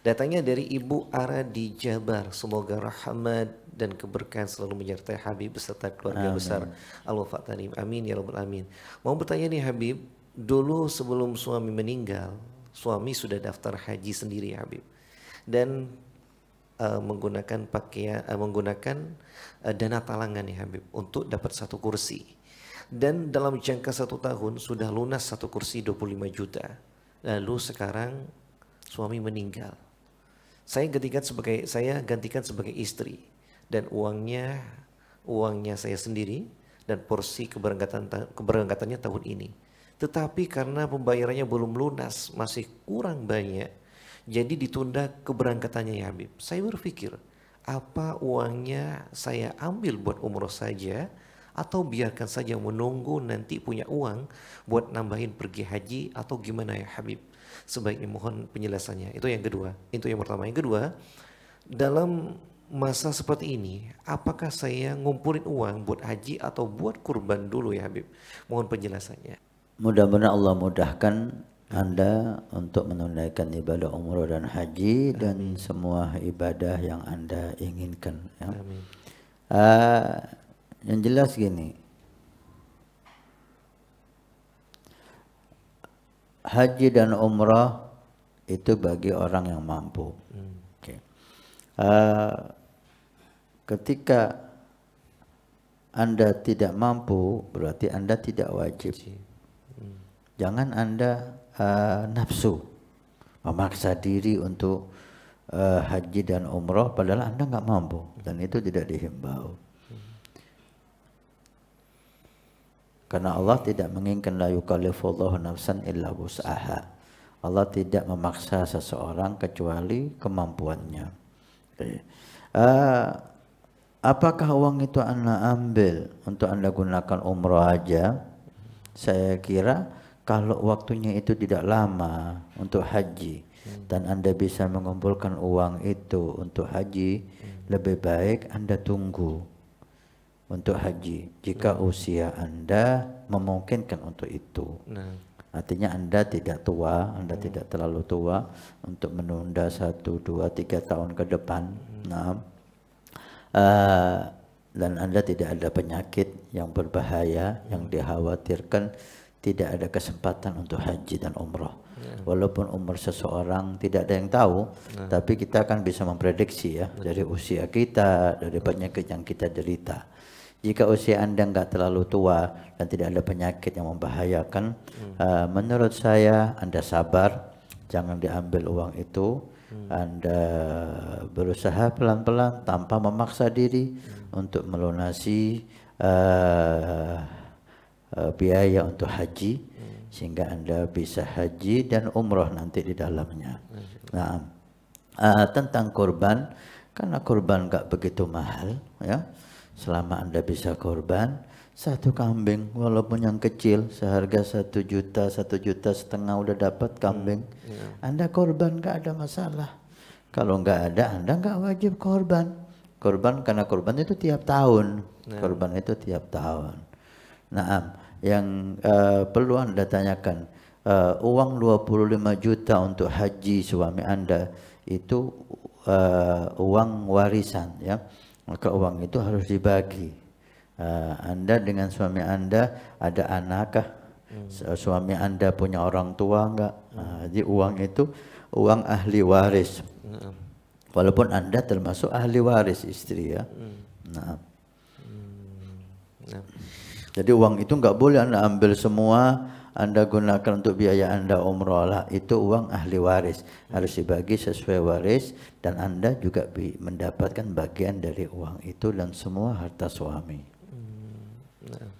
Datangnya dari Ibu Ara di Jabar. Semoga rahmat dan keberkahan selalu menyertai Habib beserta keluarga amin. besar Al-Wafat Amin ya rabbal alamin. Mau bertanya nih Habib, dulu sebelum suami meninggal, suami sudah daftar haji sendiri Habib. Dan uh, menggunakan pakaian uh, eh, menggunakan uh, dana talangan nih Habib untuk dapat satu kursi. Dan dalam jangka satu tahun sudah lunas satu kursi 25 juta. Lalu sekarang suami meninggal saya gantikan sebagai saya gantikan sebagai istri dan uangnya uangnya saya sendiri dan porsi keberangkatan keberangkatannya tahun ini. Tetapi karena pembayarannya belum lunas, masih kurang banyak, jadi ditunda keberangkatannya ya Habib. Saya berpikir, apa uangnya saya ambil buat umroh saja atau biarkan saja menunggu nanti punya uang buat nambahin pergi haji atau gimana ya Habib? sebaiknya mohon penjelasannya. Itu yang kedua. Itu yang pertama. Yang kedua, dalam masa seperti ini, apakah saya ngumpulin uang buat haji atau buat kurban dulu ya Habib? Mohon penjelasannya. Mudah-mudahan Allah mudahkan anda untuk menunaikan ibadah umroh dan haji Amin. dan semua ibadah yang Anda inginkan. Ya. Amin. Uh, yang jelas gini, haji dan umrah itu bagi orang yang mampu. Hmm. Okay. Uh, eh, ketika Anda tidak mampu, berarti Anda tidak wajib. Hmm. Jangan Anda uh, nafsu memaksa diri untuk uh, haji dan umroh padahal Anda nggak mampu dan itu tidak dihimbau. Karena Allah tidak menginginkan la yukallifullahu nafsan illa wus'aha. Allah tidak memaksa seseorang kecuali kemampuannya. Eh, eh, apakah uang itu Anda ambil untuk Anda gunakan umroh aja? Saya kira kalau waktunya itu tidak lama untuk haji dan Anda bisa mengumpulkan uang itu untuk haji, lebih baik Anda tunggu untuk haji jika nah. usia Anda memungkinkan untuk itu. Nah. Artinya Anda tidak tua, Anda hmm. tidak terlalu tua untuk menunda satu, dua, tiga tahun ke depan. Hmm. Nah, uh, dan Anda tidak ada penyakit yang berbahaya hmm. yang dikhawatirkan tidak ada kesempatan untuk haji dan umroh. Ya. Walaupun umur seseorang tidak ada yang tahu, nah. tapi kita akan bisa memprediksi ya Betul. dari usia kita, dari penyakit yang kita derita. Jika usia Anda nggak terlalu tua dan tidak ada penyakit yang membahayakan, hmm. uh, menurut saya Anda sabar, jangan diambil uang itu. Hmm. Anda berusaha pelan-pelan tanpa memaksa diri hmm. untuk melunasi uh, uh, biaya untuk haji hmm. sehingga anda bisa haji dan umroh nanti di dalamnya. Nah uh, tentang kurban karena kurban gak begitu mahal ya selama anda bisa kurban satu kambing walaupun yang kecil seharga satu juta satu juta setengah udah dapat kambing hmm. yeah. anda korban nggak ada masalah kalau nggak ada anda nggak wajib korban korban karena korban itu tiap tahun yeah. korban itu tiap tahun Naam, yang uh, perlu Anda tanyakan, uh, uang 25 juta untuk haji suami Anda itu uh, uang warisan ya. Maka uang itu harus dibagi. Uh, anda dengan suami Anda ada anakkah? Hmm. Suami Anda punya orang tua enggak? Nah, jadi uang itu uang ahli waris. Hmm. Walaupun Anda termasuk ahli waris istri ya. Hmm. Nah. Hmm. nah. Jadi uang itu nggak boleh Anda ambil semua, Anda gunakan untuk biaya Anda umroh lah. Itu uang ahli waris. Harus dibagi sesuai waris dan Anda juga mendapatkan bagian dari uang itu dan semua harta suami. Hmm. Nah.